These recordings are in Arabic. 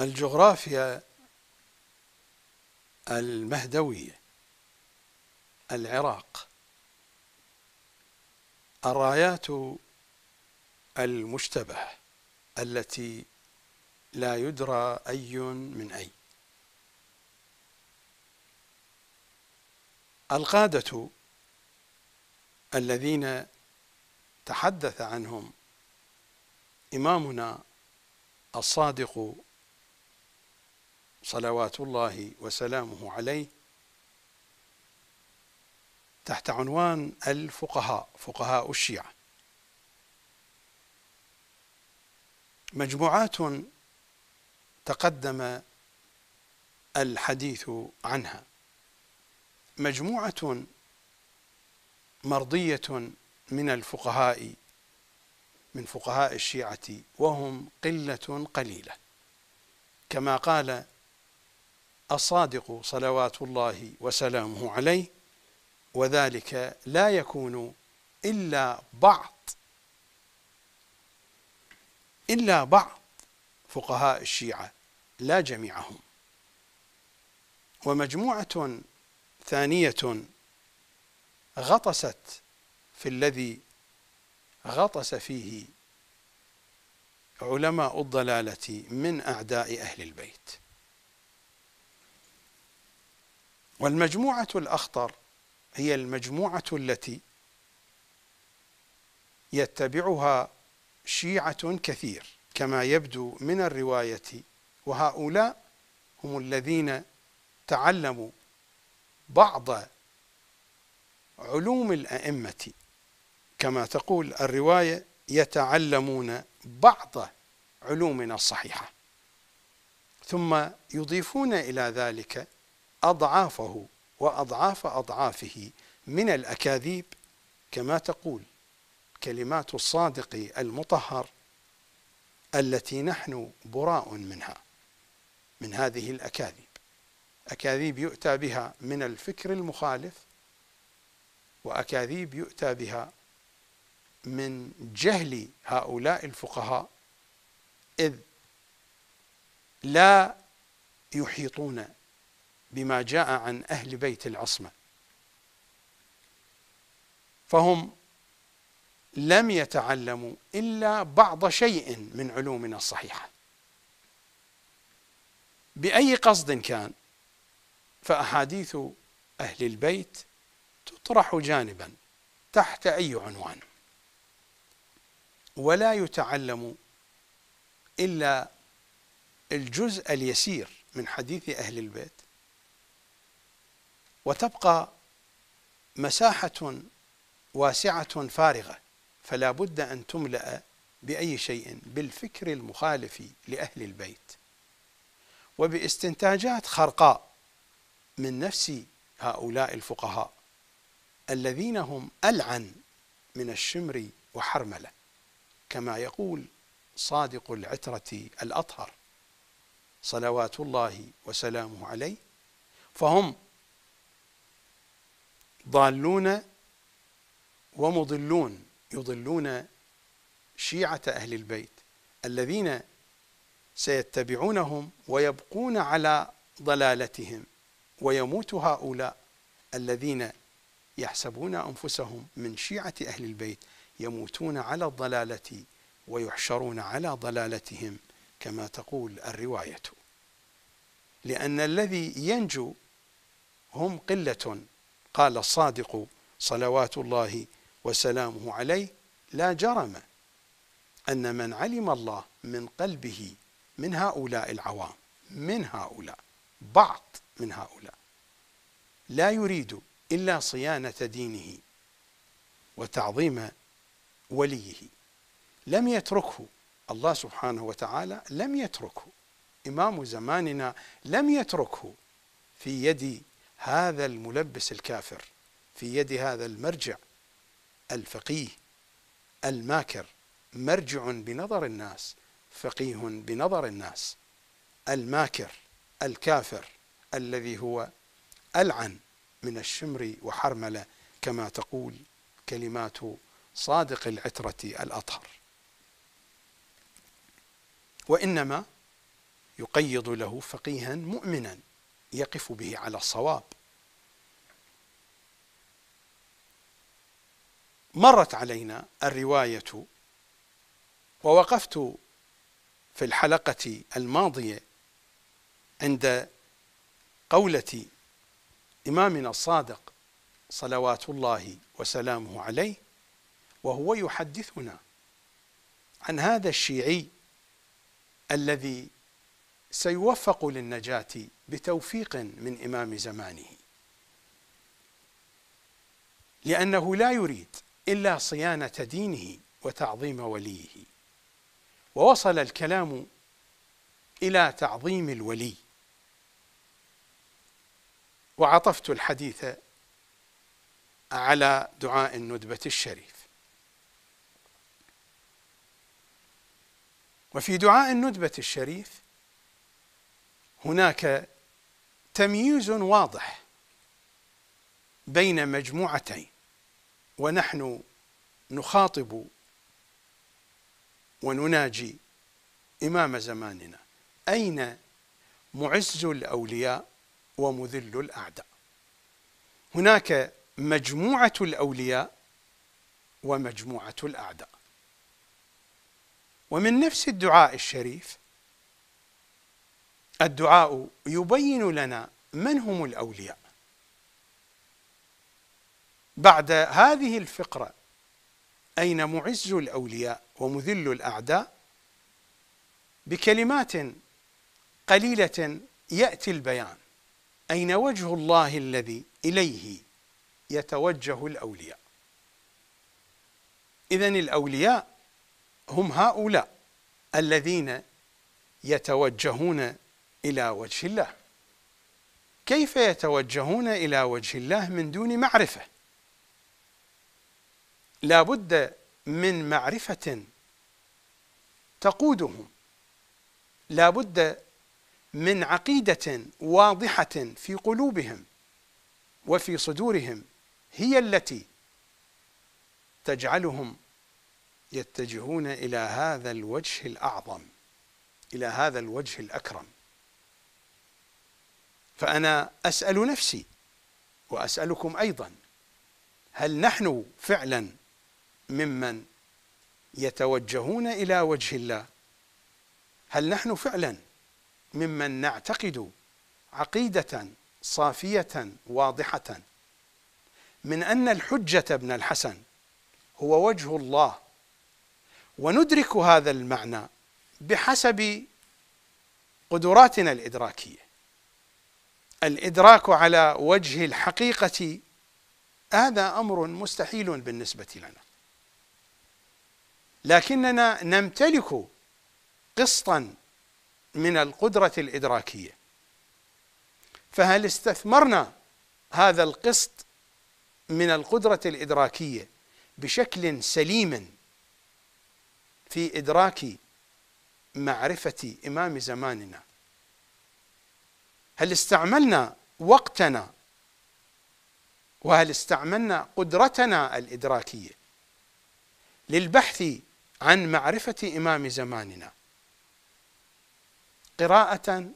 الجغرافيا المهدوية العراق الرايات المشتبهة التي لا يدرى أي من أي القادة الذين تحدث عنهم إمامنا الصادق صلوات الله وسلامه عليه تحت عنوان الفقهاء فقهاء الشيعة مجموعات تقدم الحديث عنها مجموعة مرضية من الفقهاء من فقهاء الشيعة وهم قلة قليلة كما قال الصادق صلوات الله وسلامه عليه وذلك لا يكون إلا بعض إلا بعض فقهاء الشيعة لا جميعهم ومجموعة ثانية غطست في الذي غطس فيه علماء الضلالة من أعداء أهل البيت والمجموعة الأخطر هي المجموعة التي يتبعها شيعة كثير كما يبدو من الرواية وهؤلاء هم الذين تعلموا بعض علوم الأئمة كما تقول الرواية يتعلمون بعض علومنا الصحيحة ثم يضيفون إلى ذلك أضعافه وأضعاف أضعافه من الأكاذيب كما تقول كلمات الصادق المطهر التي نحن براء منها من هذه الأكاذيب أكاذيب يؤتى بها من الفكر المخالف وأكاذيب يؤتى بها من جهل هؤلاء الفقهاء إذ لا يحيطون بما جاء عن أهل بيت العصمة فهم لم يتعلموا إلا بعض شيء من علومنا الصحيحة بأي قصد كان فأحاديث أهل البيت تطرح جانبا تحت أي عنوان ولا يتعلم إلا الجزء اليسير من حديث أهل البيت وتبقى مساحة واسعة فارغة فلا بد أن تملأ بأي شيء بالفكر المخالف لأهل البيت وباستنتاجات خرقاء من نفس هؤلاء الفقهاء الذين هم ألعن من الشمر وحرملة كما يقول صادق العترة الأطهر صلوات الله وسلامه عليه فهم ضالون ومضلون يضلون شيعة أهل البيت الذين سيتبعونهم ويبقون على ضلالتهم ويموت هؤلاء الذين يحسبون أنفسهم من شيعة أهل البيت يموتون على الضلالة ويحشرون على ضلالتهم كما تقول الرواية لأن الذي ينجو هم قلة قال الصادق صلوات الله وسلامه عليه لا جرم أن من علم الله من قلبه من هؤلاء العوام من هؤلاء بعض من هؤلاء لا يريد إلا صيانة دينه وتعظيم وليه لم يتركه الله سبحانه وتعالى لم يتركه إمام زماننا لم يتركه في يد هذا الملبس الكافر في يد هذا المرجع الفقيه الماكر مرجع بنظر الناس فقيه بنظر الناس الماكر الكافر الذي هو ألعن من الشمر وحرملة كما تقول كلمات صادق العترة الأطهر وإنما يقيض له فقيها مؤمنا يقف به على الصواب مرت علينا الرواية ووقفت في الحلقة الماضية عند قولة إمامنا الصادق صلوات الله وسلامه عليه وهو يحدثنا عن هذا الشيعي الذي سيوفق للنجاة بتوفيق من إمام زمانه لأنه لا يريد إلا صيانة دينه وتعظيم وليه ووصل الكلام إلى تعظيم الولي وعطفت الحديث على دعاء الندبة الشريف وفي دعاء الندبة الشريف هناك تمييز واضح بين مجموعتين ونحن نخاطب ونناجي إمام زماننا أين معز الأولياء ومذل الأعداء هناك مجموعة الأولياء ومجموعة الأعداء ومن نفس الدعاء الشريف الدعاء يبين لنا من هم الأولياء بعد هذه الفقرة أين معز الأولياء ومذل الأعداء بكلمات قليلة يأتي البيان أين وجه الله الذي إليه يتوجه الأولياء إذا الأولياء هم هؤلاء الذين يتوجهون إلى وجه الله كيف يتوجهون إلى وجه الله من دون معرفة لا بد من معرفة تقودهم لا بد من عقيدة واضحة في قلوبهم وفي صدورهم هي التي تجعلهم يتجهون إلى هذا الوجه الأعظم إلى هذا الوجه الأكرم فأنا أسأل نفسي وأسألكم أيضا هل نحن فعلا ممن يتوجهون إلى وجه الله هل نحن فعلا ممن نعتقد عقيدة صافية واضحة من أن الحجة ابن الحسن هو وجه الله وندرك هذا المعنى بحسب قدراتنا الإدراكية الادراك على وجه الحقيقه هذا امر مستحيل بالنسبه لنا لكننا نمتلك قسطا من القدره الادراكيه فهل استثمرنا هذا القسط من القدره الادراكيه بشكل سليم في ادراك معرفه امام زماننا هل استعملنا وقتنا وهل استعملنا قدرتنا الادراكيه للبحث عن معرفه امام زماننا قراءه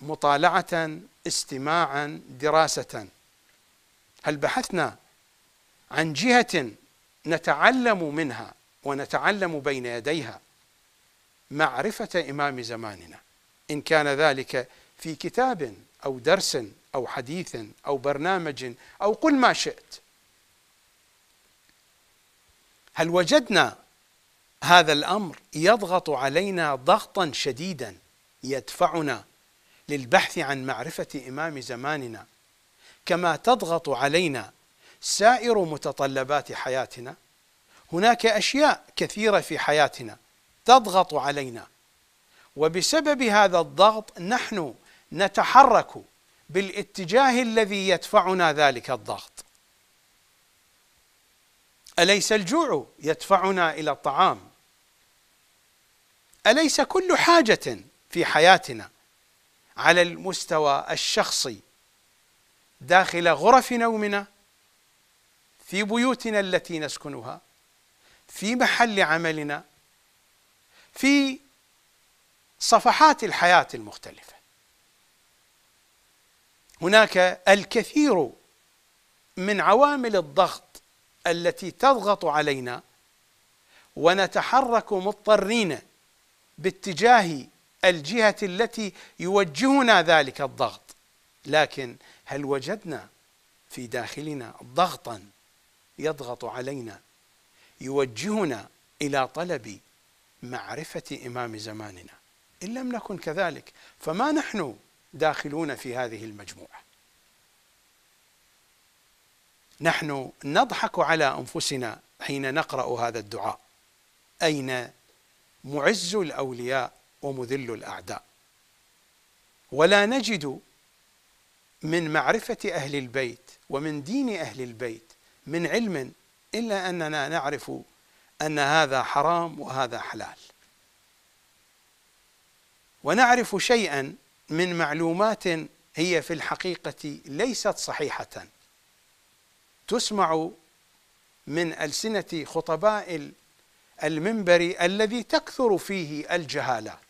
مطالعه استماعا دراسه هل بحثنا عن جهه نتعلم منها ونتعلم بين يديها معرفه امام زماننا ان كان ذلك في كتاب أو درس أو حديث أو برنامج أو قل ما شئت هل وجدنا هذا الأمر يضغط علينا ضغطا شديدا يدفعنا للبحث عن معرفة إمام زماننا كما تضغط علينا سائر متطلبات حياتنا هناك اشياء كثيره في حياتنا تضغط علينا وبسبب هذا الضغط نحن نتحرك بالاتجاه الذي يدفعنا ذلك الضغط اليس الجوع يدفعنا الى الطعام اليس كل حاجه في حياتنا على المستوى الشخصي داخل غرف نومنا في بيوتنا التي نسكنها في محل عملنا في صفحات الحياه المختلفه هناك الكثير من عوامل الضغط التي تضغط علينا ونتحرك مضطرين باتجاه الجهه التي يوجهنا ذلك الضغط لكن هل وجدنا في داخلنا ضغطا يضغط علينا يوجهنا الى طلب معرفه امام زماننا ان لم نكن كذلك فما نحن داخلون في هذه المجموعه نحن نضحك على انفسنا حين نقرا هذا الدعاء اين معز الاولياء ومذل الاعداء ولا نجد من معرفه اهل البيت ومن دين اهل البيت من علم الا اننا نعرف ان هذا حرام وهذا حلال ونعرف شيئا من معلومات هي في الحقيقة ليست صحيحة تسمع من ألسنة خطباء المنبر الذي تكثر فيه الجهالات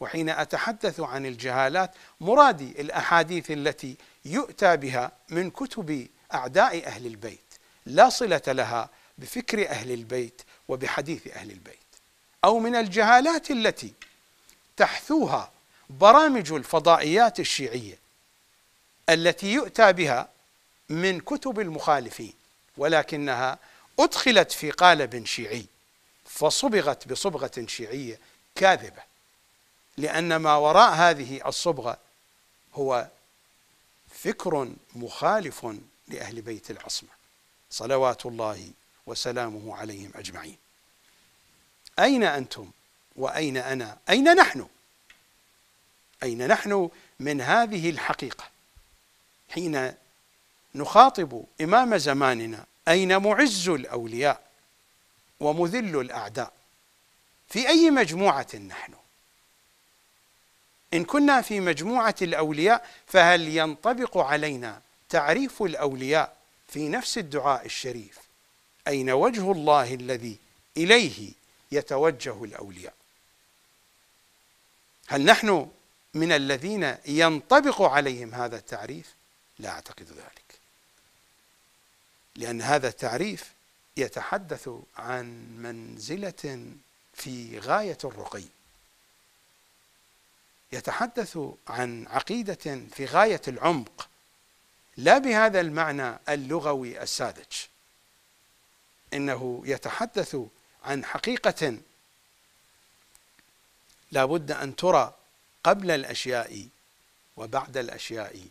وحين أتحدث عن الجهالات مرادي الأحاديث التي يؤتى بها من كتب أعداء أهل البيت لا صلة لها بفكر أهل البيت وبحديث أهل البيت أو من الجهالات التي تحثوها برامج الفضائيات الشيعية التي يؤتى بها من كتب المخالفين ولكنها أدخلت في قالب شيعي فصبغت بصبغة شيعية كاذبة لأن ما وراء هذه الصبغة هو فكر مخالف لأهل بيت العصمة صلوات الله وسلامه عليهم أجمعين أين أنتم وأين أنا أين نحن أين نحن من هذه الحقيقة حين نخاطب إمام زماننا أين معز الأولياء ومذل الأعداء في أي مجموعة نحن إن كنا في مجموعة الأولياء فهل ينطبق علينا تعريف الأولياء في نفس الدعاء الشريف أين وجه الله الذي إليه يتوجه الأولياء هل نحن من الذين ينطبق عليهم هذا التعريف لا أعتقد ذلك لأن هذا التعريف يتحدث عن منزلة في غاية الرقي يتحدث عن عقيدة في غاية العمق لا بهذا المعنى اللغوي الساذج إنه يتحدث عن حقيقة لا بد أن ترى قبل الأشياء وبعد الأشياء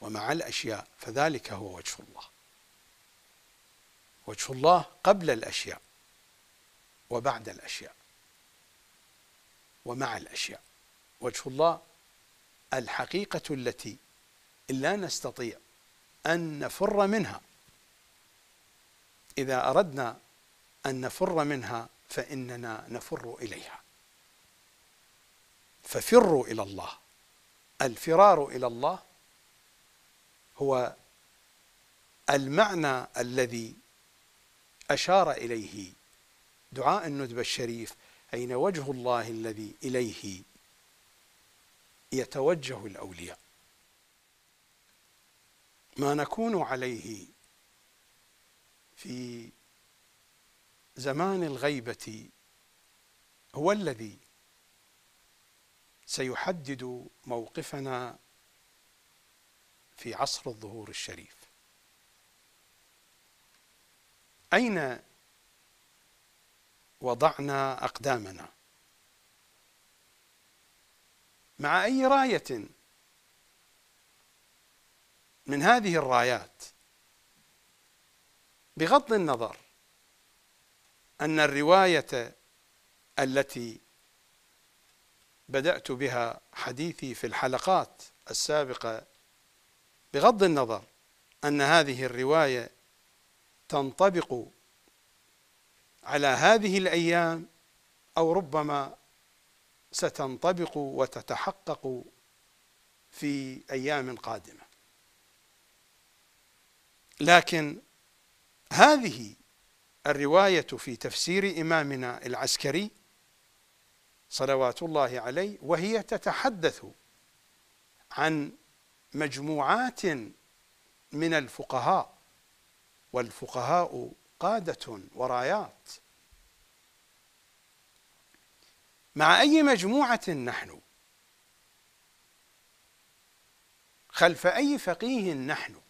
ومع الأشياء فذلك هو وجه الله وجه الله قبل الأشياء وبعد الأشياء ومع الأشياء وجه الله الحقيقة التي لا نستطيع أن نفر منها إذا أردنا أن نفر منها فإننا نفر إليها ففروا الى الله الفرار الى الله هو المعنى الذي اشار اليه دعاء الندبه الشريف اين وجه الله الذي اليه يتوجه الاولياء ما نكون عليه في زمان الغيبه هو الذي سيحدد موقفنا في عصر الظهور الشريف اين وضعنا اقدامنا مع اي رايه من هذه الرايات بغض النظر ان الروايه التي بدأت بها حديثي في الحلقات السابقة بغض النظر أن هذه الرواية تنطبق على هذه الأيام أو ربما ستنطبق وتتحقق في أيام قادمة لكن هذه الرواية في تفسير إمامنا العسكري صلوات الله عليه وهي تتحدث عن مجموعات من الفقهاء والفقهاء قادة ورايات مع أي مجموعة نحن خلف أي فقيه نحن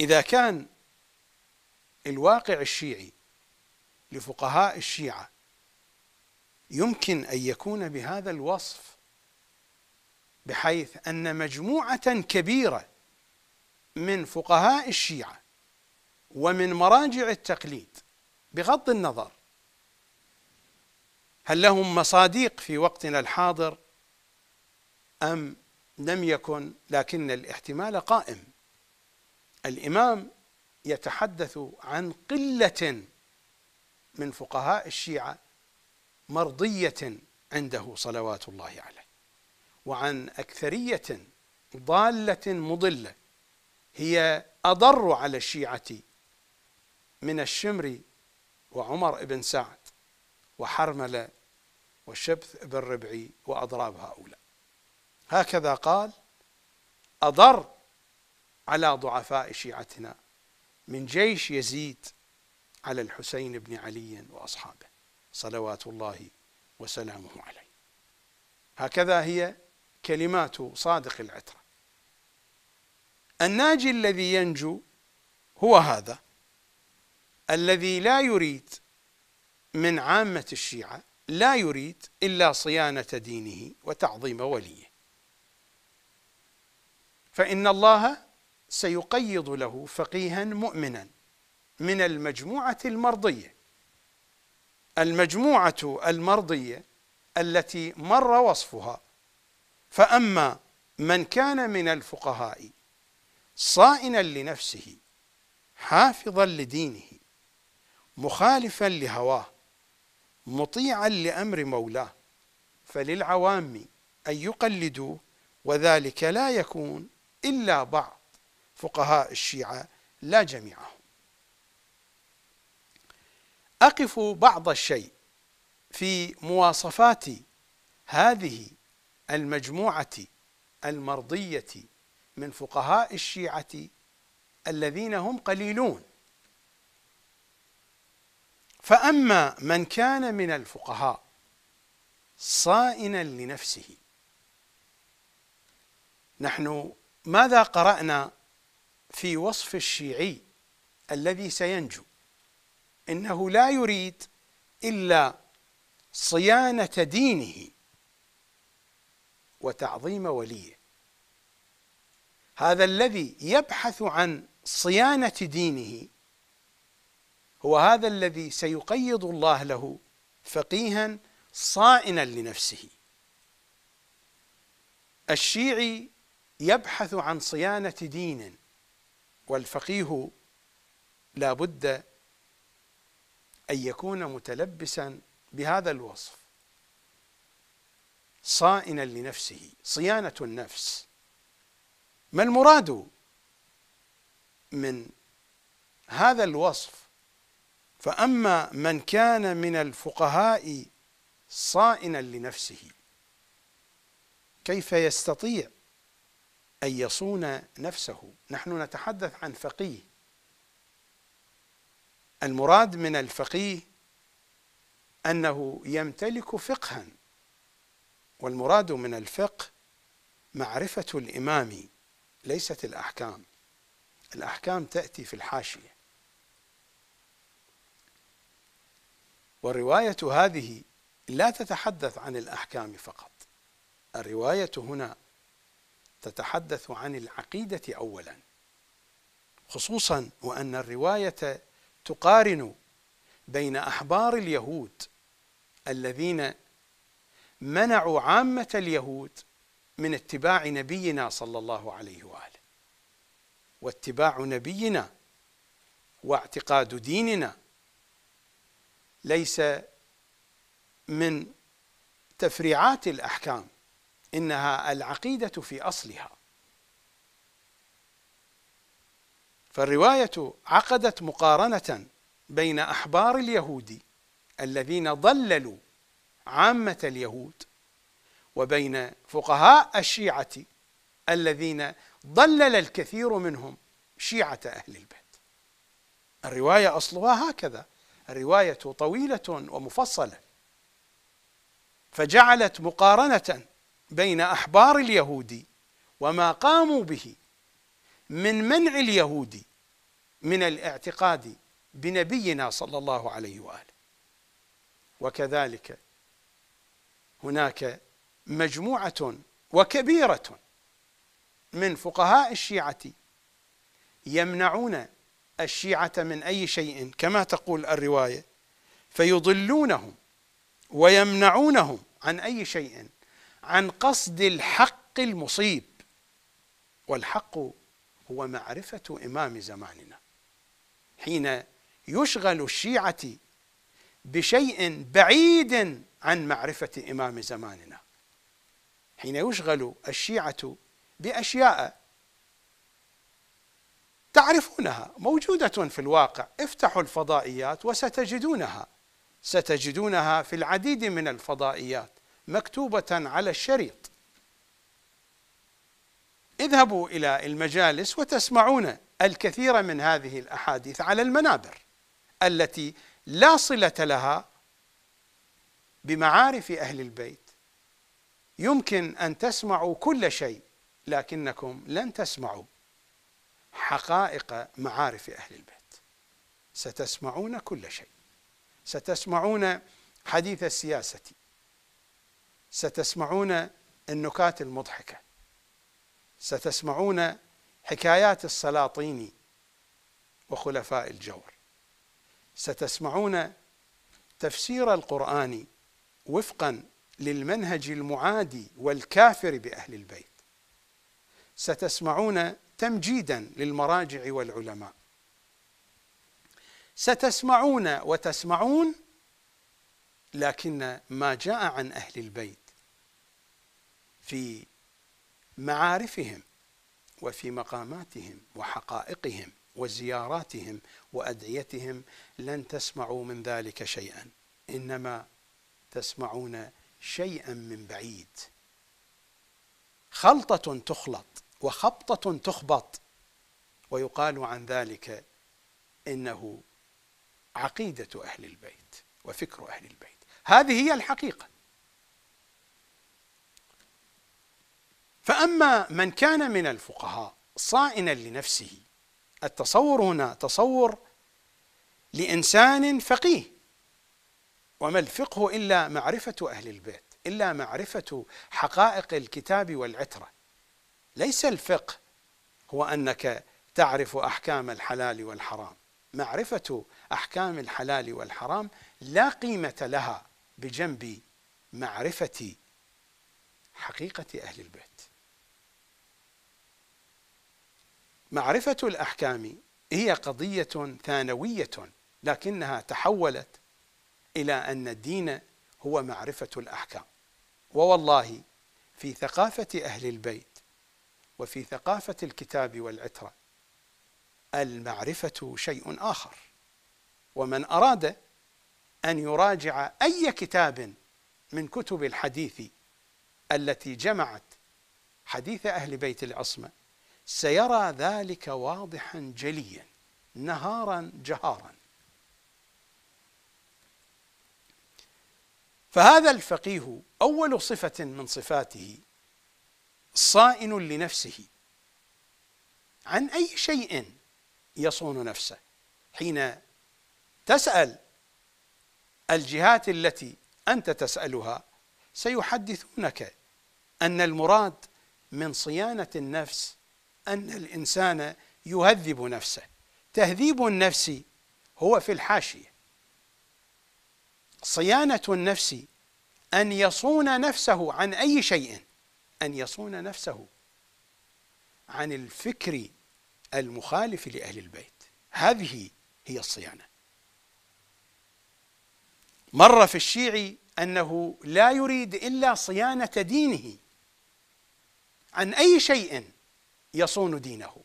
إذا كان الواقع الشيعي لفقهاء الشيعة يمكن أن يكون بهذا الوصف بحيث أن مجموعة كبيرة من فقهاء الشيعة ومن مراجع التقليد بغض النظر هل لهم مصادق في وقتنا الحاضر أم لم يكن لكن الاحتمال قائم الإمام يتحدث عن قلة من فقهاء الشيعة مرضية عنده صلوات الله عليه وعن أكثرية ضالة مضلة هي أضر على الشيعة من الشمر وعمر بن سعد وحرملة وشبث بن ربعي وأضراب هؤلاء هكذا قال أضر على ضعفاء شيعتنا من جيش يزيد على الحسين بن علي وأصحابه صلوات الله وسلامه عليه هكذا هي كلمات صادق العترة الناجي الذي ينجو هو هذا الذي لا يريد من عامة الشيعة لا يريد إلا صيانة دينه وتعظيم وليه فإن الله سيقيض له فقيها مؤمنا من المجموعة المرضية المجموعة المرضية التي مر وصفها فأما من كان من الفقهاء صائنا لنفسه حافظا لدينه مخالفا لهواه مطيعا لأمر مولاه فللعوام أن يقلدوه وذلك لا يكون إلا بعض فقهاء الشيعة لا جميعهم أقف بعض الشيء في مواصفات هذه المجموعة المرضية من فقهاء الشيعة الذين هم قليلون فأما من كان من الفقهاء صائنا لنفسه نحن ماذا قرأنا في وصف الشيعي الذي سينجو انه لا يريد الا صيانه دينه وتعظيم وليه هذا الذي يبحث عن صيانه دينه هو هذا الذي سيقيض الله له فقيها صائنا لنفسه الشيعي يبحث عن صيانه دين والفقيه لا بد أن يكون متلبسا بهذا الوصف صائنا لنفسه صيانة النفس ما المراد من هذا الوصف فأما من كان من الفقهاء صائنا لنفسه كيف يستطيع أن يصون نفسه نحن نتحدث عن فقيه المراد من الفقيه انه يمتلك فقها والمراد من الفقه معرفه الامام ليست الاحكام الاحكام تاتي في الحاشيه والروايه هذه لا تتحدث عن الاحكام فقط الروايه هنا تتحدث عن العقيده اولا خصوصا وان الروايه تقارن بين احبار اليهود الذين منعوا عامه اليهود من اتباع نبينا صلى الله عليه واله واتباع نبينا واعتقاد ديننا ليس من تفريعات الاحكام انها العقيده في اصلها فالرواية عقدت مقارنة بين أحبار اليهود الذين ضللوا عامة اليهود وبين فقهاء الشيعة الذين ضلل الكثير منهم شيعة أهل البيت الرواية أصلها هكذا الرواية طويلة ومفصلة فجعلت مقارنة بين أحبار اليهود وما قاموا به من منع اليهود من الاعتقاد بنبينا صلى الله عليه واله وكذلك هناك مجموعه وكبيره من فقهاء الشيعه يمنعون الشيعه من اي شيء كما تقول الروايه فيضلونهم ويمنعونهم عن اي شيء عن قصد الحق المصيب والحق هو معرفة إمام زماننا حين يشغل الشيعة بشيء بعيد عن معرفة إمام زماننا حين يشغل الشيعة بأشياء تعرفونها موجودة في الواقع افتحوا الفضائيات وستجدونها ستجدونها في العديد من الفضائيات مكتوبة على الشريط اذهبوا إلى المجالس وتسمعون الكثير من هذه الأحاديث على المنابر التي لا صلة لها بمعارف أهل البيت يمكن أن تسمعوا كل شيء لكنكم لن تسمعوا حقائق معارف أهل البيت ستسمعون كل شيء ستسمعون حديث السياسة ستسمعون النكات المضحكه ستسمعون حكايات السلاطين وخلفاء الجور ستسمعون تفسير القرآن وفقا للمنهج المعادي والكافر بأهل البيت ستسمعون تمجيدا للمراجع والعلماء ستسمعون وتسمعون لكن ما جاء عن أهل البيت في معارفهم وفي مقاماتهم وحقائقهم وزياراتهم وادعيتهم لن تسمعوا من ذلك شيئا انما تسمعون شيئا من بعيد خلطه تخلط وخبطه تخبط ويقال عن ذلك انه عقيده اهل البيت وفكر اهل البيت هذه هي الحقيقه فأما من كان من الفقهاء صائنا لنفسه التصور هنا تصور لإنسان فقيه وما الفقه إلا معرفة أهل البيت إلا معرفة حقائق الكتاب والعترة ليس الفقه هو أنك تعرف أحكام الحلال والحرام معرفة أحكام الحلال والحرام لا قيمة لها بجنب معرفة حقيقة أهل البيت معرفة الأحكام هي قضية ثانوية لكنها تحولت إلى أن الدين هو معرفة الأحكام ووالله في ثقافة أهل البيت وفي ثقافة الكتاب والعترة المعرفة شيء آخر ومن أراد أن يراجع أي كتاب من كتب الحديث التي جمعت حديث أهل بيت العصمة سيرى ذلك واضحا جليا نهارا جهارا فهذا الفقيه اول صفه من صفاته صائن لنفسه عن اي شيء يصون نفسه حين تسال الجهات التي انت تسالها سيحدثونك ان المراد من صيانه النفس أن الإنسان يهذب نفسه تهذيب النفس هو في الحاشية صيانة النفس أن يصون نفسه عن أي شيء أن يصون نفسه عن الفكر المخالف لأهل البيت هذه هي الصيانة مر في الشيعي أنه لا يريد إلا صيانة دينه عن أي شيء يصون دينه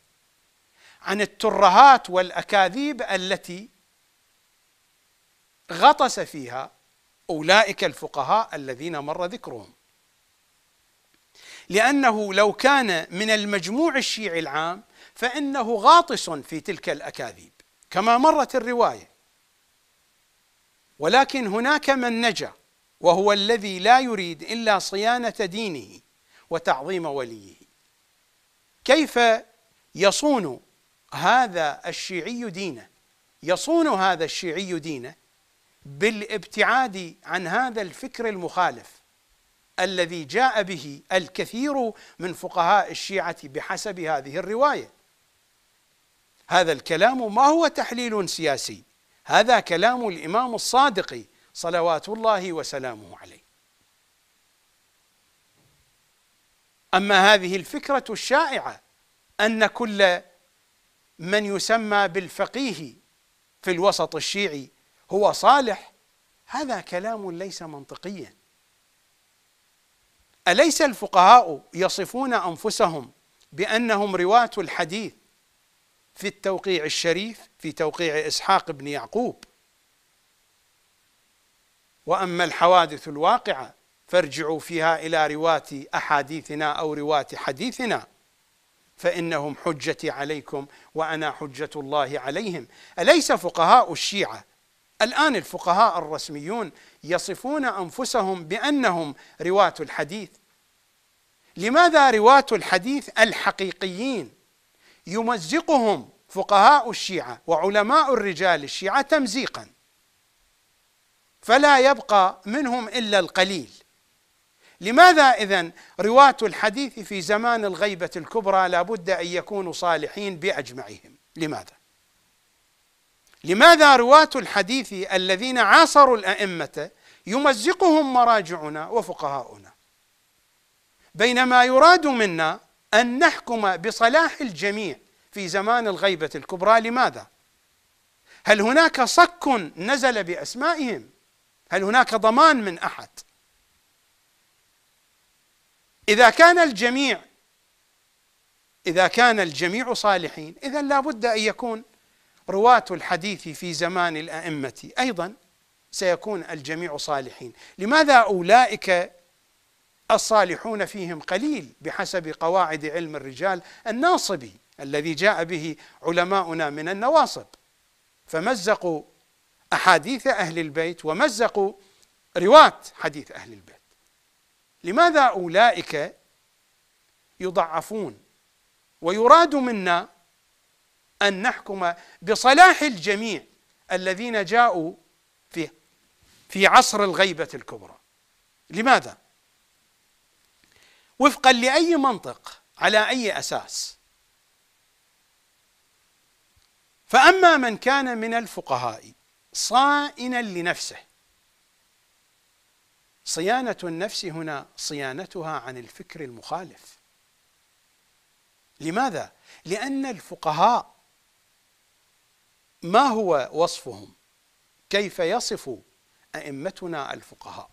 عن الترهات والاكاذيب التي غطس فيها اولئك الفقهاء الذين مر ذكرهم لانه لو كان من المجموع الشيعي العام فانه غاطس في تلك الاكاذيب كما مرت الروايه ولكن هناك من نجا وهو الذي لا يريد الا صيانه دينه وتعظيم وليه كيف يصون هذا الشيعي دينه يصون هذا الشيعي دينه بالابتعاد عن هذا الفكر المخالف الذي جاء به الكثير من فقهاء الشيعه بحسب هذه الروايه هذا الكلام ما هو تحليل سياسي هذا كلام الامام الصادق صلوات الله وسلامه عليه اما هذه الفكره الشائعه ان كل من يسمى بالفقيه في الوسط الشيعي هو صالح هذا كلام ليس منطقيا اليس الفقهاء يصفون انفسهم بانهم رواه الحديث في التوقيع الشريف في توقيع اسحاق بن يعقوب واما الحوادث الواقعه فارجعوا فيها إلى رواة أحاديثنا أو رواة حديثنا فإنهم حجتي عليكم وأنا حجة الله عليهم أليس فقهاء الشيعة الآن الفقهاء الرسميون يصفون أنفسهم بأنهم رواة الحديث لماذا رواة الحديث الحقيقيين يمزقهم فقهاء الشيعة وعلماء الرجال الشيعة تمزيقا فلا يبقى منهم إلا القليل لماذا إذا رواة الحديث في زمان الغيبة الكبرى لابد أن يكونوا صالحين بأجمعهم لماذا؟ لماذا رواة الحديث الذين عاصروا الأئمة يمزقهم مراجعنا وفقهاؤنا بينما يراد منا أن نحكم بصلاح الجميع في زمان الغيبة الكبرى لماذا؟ هل هناك صك نزل بأسمائهم؟ هل هناك ضمان من أحد؟ إذا كان الجميع إذا كان الجميع صالحين إذا لا بد أن يكون رواة الحديث في زمان الأئمة أيضا سيكون الجميع صالحين لماذا أولئك الصالحون فيهم قليل بحسب قواعد علم الرجال الناصبي الذي جاء به علماؤنا من النواصب فمزقوا أحاديث أهل البيت ومزقوا رواة حديث أهل البيت لماذا أولئك يضعفون ويراد منا أن نحكم بصلاح الجميع الذين جاءوا في في عصر الغيبة الكبرى لماذا؟ وفقا لأي منطق على أي أساس فأما من كان من الفقهاء صائنا لنفسه صيانة النفس هنا صيانتها عن الفكر المخالف لماذا؟ لأن الفقهاء ما هو وصفهم؟ كيف يصف أئمتنا الفقهاء؟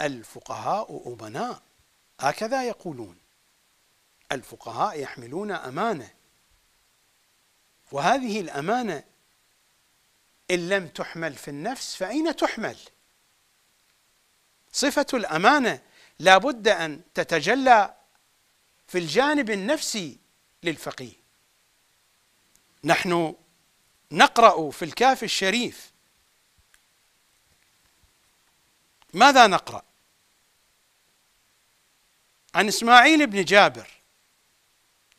الفقهاء أمناء هكذا يقولون الفقهاء يحملون أمانة وهذه الأمانة إن لم تحمل في النفس فأين تحمل؟ صفة الأمانة لا بد أن تتجلى في الجانب النفسي للفقيه نحن نقرأ في الكاف الشريف ماذا نقرأ عن إسماعيل بن جابر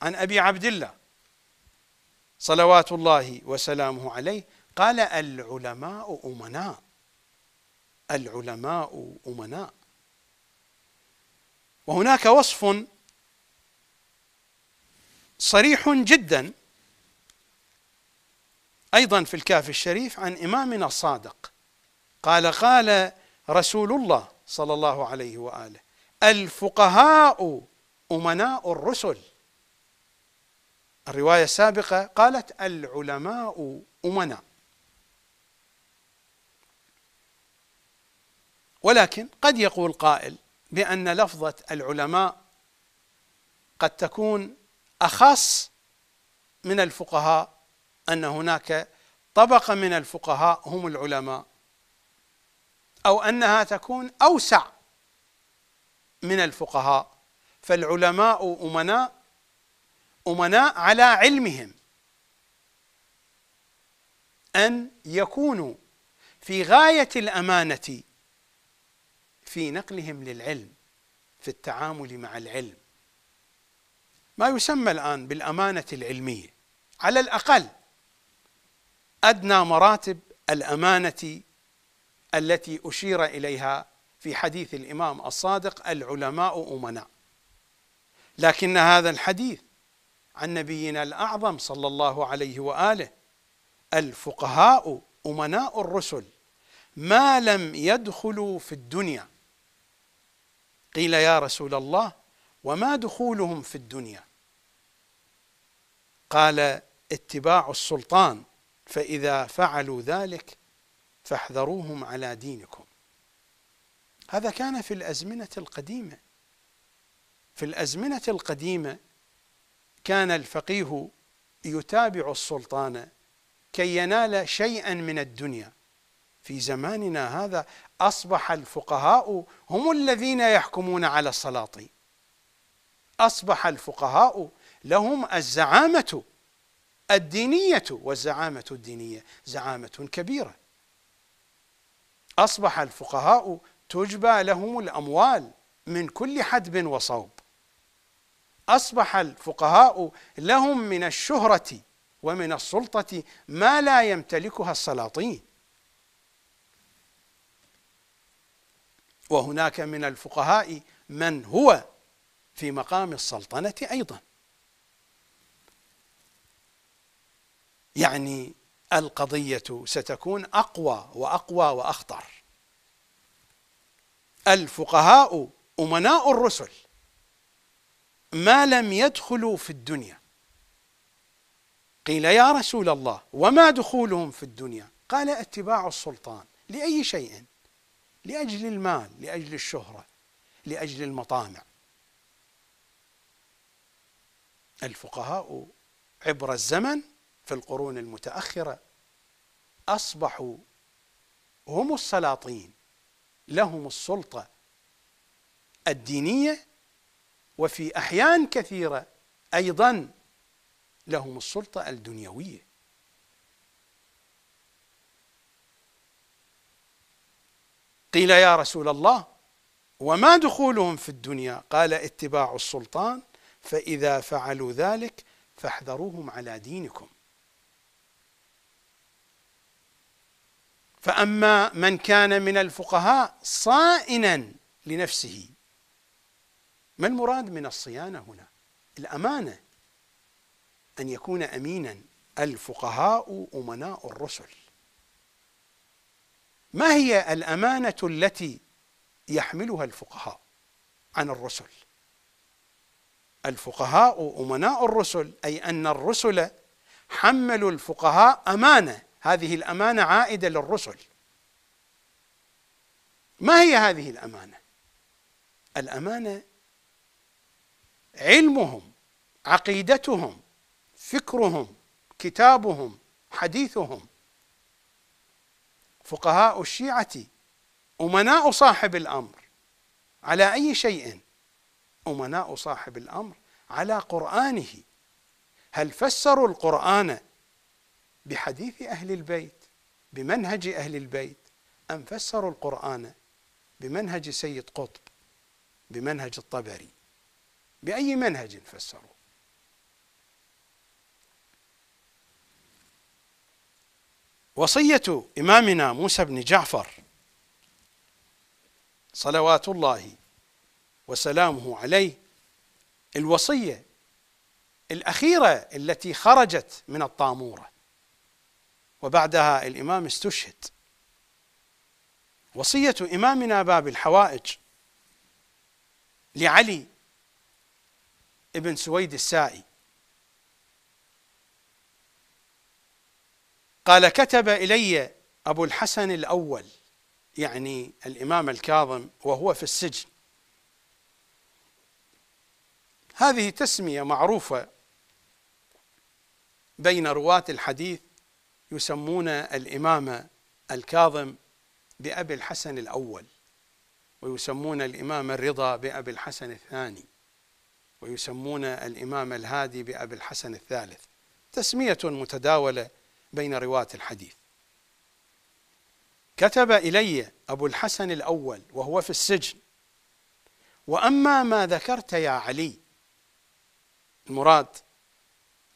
عن أبي عبد الله صلوات الله وسلامه عليه قال العلماء أمناء العلماء أمناء وهناك وصف صريح جدا أيضا في الكاف الشريف عن إمامنا الصادق قال قال رسول الله صلى الله عليه وآله الفقهاء أمناء الرسل الرواية السابقة قالت العلماء أمناء ولكن قد يقول قائل بأن لفظة العلماء قد تكون أخص من الفقهاء أن هناك طبقة من الفقهاء هم العلماء أو أنها تكون أوسع من الفقهاء فالعلماء أمناء أمناء على علمهم أن يكونوا في غاية الأمانة في نقلهم للعلم في التعامل مع العلم ما يسمى الآن بالأمانة العلمية على الأقل أدنى مراتب الأمانة التي أشير إليها في حديث الإمام الصادق العلماء أمناء لكن هذا الحديث عن نبينا الأعظم صلى الله عليه وآله الفقهاء أمناء الرسل ما لم يدخلوا في الدنيا قيل يا رسول الله وما دخولهم في الدنيا قال اتباع السلطان فإذا فعلوا ذلك فاحذروهم على دينكم هذا كان في الأزمنة القديمة في الأزمنة القديمة كان الفقيه يتابع السلطان كي ينال شيئا من الدنيا في زماننا هذا أصبح الفقهاء هم الذين يحكمون على السلاطين أصبح الفقهاء لهم الزعامة الدينية والزعامة الدينية زعامة كبيرة أصبح الفقهاء تجبى لهم الأموال من كل حدب وصوب أصبح الفقهاء لهم من الشهرة ومن السلطة ما لا يمتلكها السلاطين وهناك من الفقهاء من هو في مقام السلطنة أيضا يعني القضية ستكون أقوى وأقوى وأخطر الفقهاء أمناء الرسل ما لم يدخلوا في الدنيا قيل يا رسول الله وما دخولهم في الدنيا قال اتباع السلطان لأي شيء لأجل المال لأجل الشهرة لأجل المطامع الفقهاء عبر الزمن في القرون المتأخرة أصبحوا هم السلاطين لهم السلطة الدينية وفي أحيان كثيرة أيضا لهم السلطة الدنيوية قيل يا رسول الله وما دخولهم في الدنيا قال اتباع السلطان فإذا فعلوا ذلك فاحذروهم على دينكم فأما من كان من الفقهاء صائنا لنفسه ما المراد من الصيانة هنا الأمانة أن يكون أمينا الفقهاء أمناء الرسل ما هي الأمانة التي يحملها الفقهاء عن الرسل الفقهاء أمناء الرسل أي أن الرسل حملوا الفقهاء أمانة هذه الأمانة عائدة للرسل ما هي هذه الأمانة الأمانة علمهم عقيدتهم فكرهم كتابهم حديثهم فقهاء الشيعة أمناء صاحب الأمر على أي شيء أمناء صاحب الأمر على قرآنه هل فسروا القرآن بحديث أهل البيت بمنهج أهل البيت أم فسروا القرآن بمنهج سيد قطب بمنهج الطبري بأي منهج فسروا وصية إمامنا موسى بن جعفر صلوات الله وسلامه عليه الوصية الأخيرة التي خرجت من الطامورة وبعدها الإمام استشهد وصية إمامنا باب الحوائج لعلي ابن سويد السائي قال كتب إلي أبو الحسن الأول يعني الإمام الكاظم وهو في السجن هذه تسمية معروفة بين رواة الحديث يسمون الإمام الكاظم بأبي الحسن الأول ويسمون الإمام الرضا بأبي الحسن الثاني ويسمون الإمام الهادي بأبي الحسن الثالث تسمية متداولة بين رواة الحديث كتب إلي أبو الحسن الأول وهو في السجن وأما ما ذكرت يا علي المراد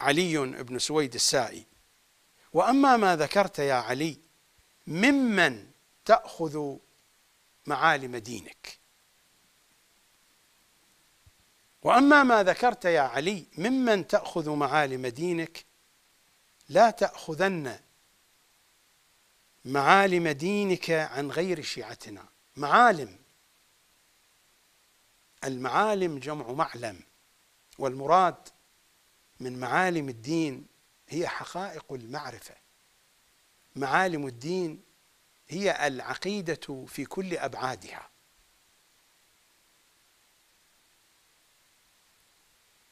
علي بن سويد السائي وأما ما ذكرت يا علي ممن تأخذ معالم دينك واما ما ذكرت يا علي ممن تاخذ معالم دينك لا تأخذن معالم دينك عن غير شيعتنا معالم المعالم جمع معلم والمراد من معالم الدين هي حقائق المعرفة معالم الدين هي العقيدة في كل أبعادها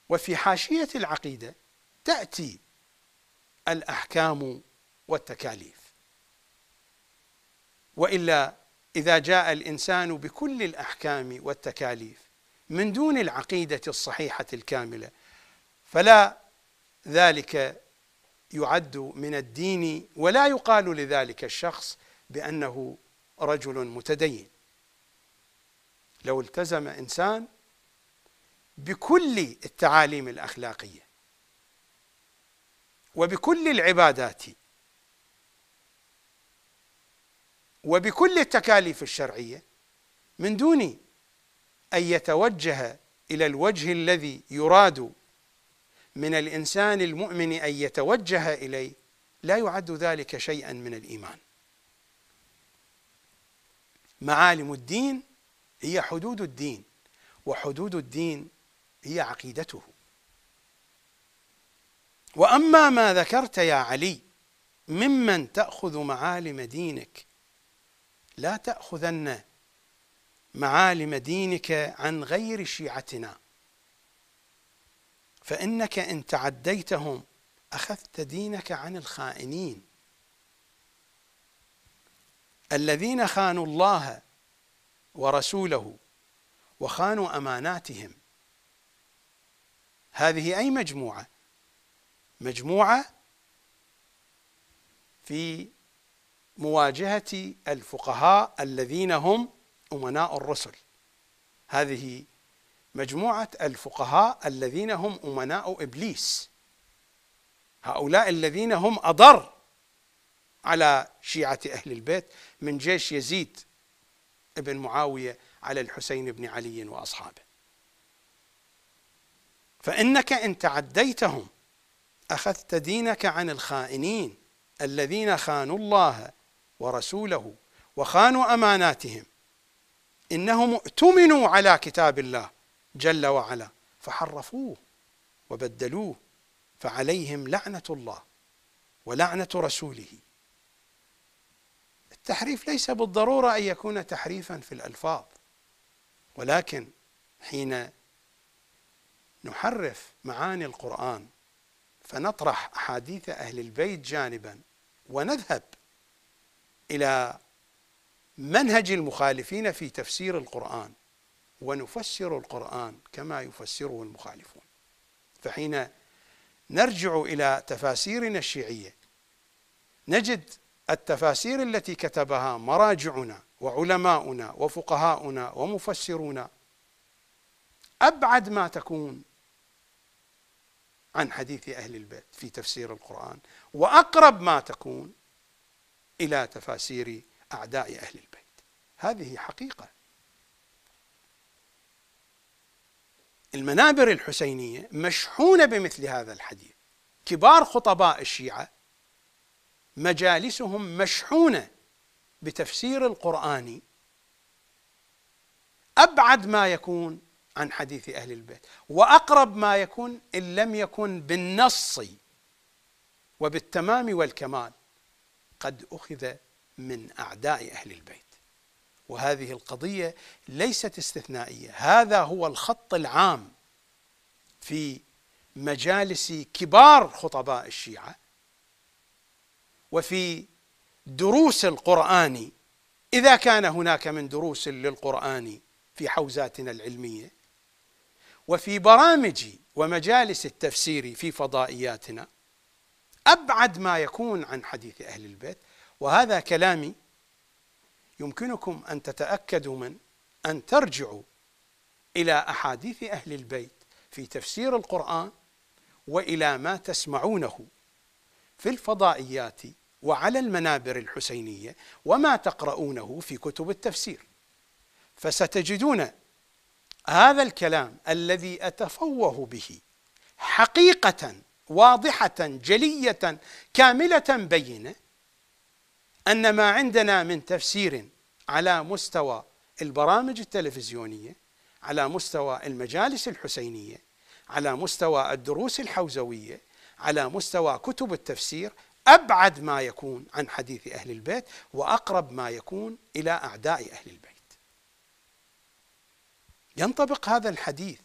وفي حاشية العقيدة تأتي الأحكام والتكاليف وإلا إذا جاء الإنسان بكل الأحكام والتكاليف من دون العقيدة الصحيحة الكاملة فلا ذلك يعد من الدين ولا يقال لذلك الشخص بأنه رجل متدين لو التزم إنسان بكل التعاليم الأخلاقية وبكل العبادات وبكل التكاليف الشرعية من دون أن يتوجه إلى الوجه الذي يراد من الإنسان المؤمن أن يتوجه إليه لا يعد ذلك شيئا من الإيمان معالم الدين هي حدود الدين وحدود الدين هي عقيدته واما ما ذكرت يا علي ممن تاخذ معالم دينك لا تاخذن معالم دينك عن غير شيعتنا فانك ان تعديتهم اخذت دينك عن الخائنين الذين خانوا الله ورسوله وخانوا اماناتهم هذه اي مجموعه مجموعة في مواجهة الفقهاء الذين هم أمناء الرسل هذه مجموعة الفقهاء الذين هم أمناء إبليس هؤلاء الذين هم أضر على شيعة أهل البيت من جيش يزيد ابن معاوية على الحسين بن علي وأصحابه فإنك إن تعديتهم أخذت دينك عن الخائنين الذين خانوا الله ورسوله وخانوا أماناتهم إنهم اؤتمنوا على كتاب الله جل وعلا فحرفوه وبدلوه فعليهم لعنة الله ولعنة رسوله التحريف ليس بالضرورة أن يكون تحريفا في الألفاظ ولكن حين نحرف معاني القرآن فنطرح أحاديث أهل البيت جانبا ونذهب إلى منهج المخالفين في تفسير القرآن ونفسر القرآن كما يفسره المخالفون فحين نرجع إلى تفاسيرنا الشيعية نجد التفاسير التي كتبها مراجعنا وعلماؤنا وفقهاؤنا ومفسرونا أبعد ما تكون عن حديث أهل البيت في تفسير القرآن وأقرب ما تكون إلى تفاسير أعداء أهل البيت هذه حقيقة المنابر الحسينية مشحونة بمثل هذا الحديث كبار خطباء الشيعة مجالسهم مشحونة بتفسير القرآن أبعد ما يكون عن حديث أهل البيت وأقرب ما يكون إن لم يكن بالنص وبالتمام والكمال قد أخذ من أعداء أهل البيت وهذه القضية ليست استثنائية هذا هو الخط العام في مجالس كبار خطباء الشيعة وفي دروس القرآن إذا كان هناك من دروس للقرآن في حوزاتنا العلمية وفي برامج ومجالس التفسير في فضائياتنا أبعد ما يكون عن حديث أهل البيت وهذا كلامي يمكنكم أن تتأكدوا من أن ترجعوا إلى أحاديث أهل البيت في تفسير القرآن وإلى ما تسمعونه في الفضائيات وعلى المنابر الحسينية وما تقرؤونه في كتب التفسير فستجدون هذا الكلام الذي اتفوه به حقيقه واضحه جليه كامله بينه ان ما عندنا من تفسير على مستوى البرامج التلفزيونيه على مستوى المجالس الحسينيه على مستوى الدروس الحوزويه على مستوى كتب التفسير ابعد ما يكون عن حديث اهل البيت واقرب ما يكون الى اعداء اهل البيت ينطبق هذا الحديث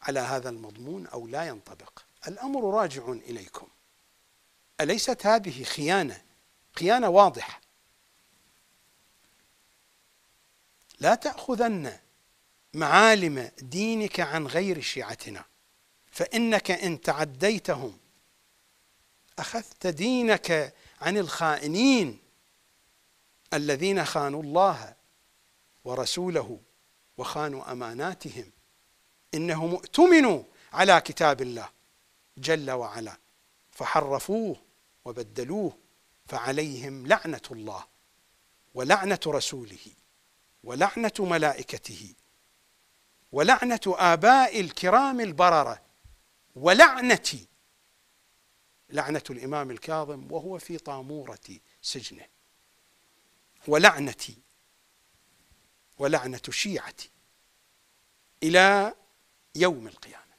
على هذا المضمون او لا ينطبق الامر راجع اليكم اليست هذه خيانه خيانه واضحه لا تاخذن معالم دينك عن غير شيعتنا فانك ان تعديتهم اخذت دينك عن الخائنين الذين خانوا الله ورسوله وخانوا أماناتهم إنهم اؤتمنوا على كتاب الله جل وعلا فحرفوه وبدلوه فعليهم لعنة الله ولعنة رسوله ولعنة ملائكته ولعنة آباء الكرام البررة ولعنة لعنة الإمام الكاظم وهو في طامورة سجنه ولعنتي ولعنة الشيعة إلى يوم القيامة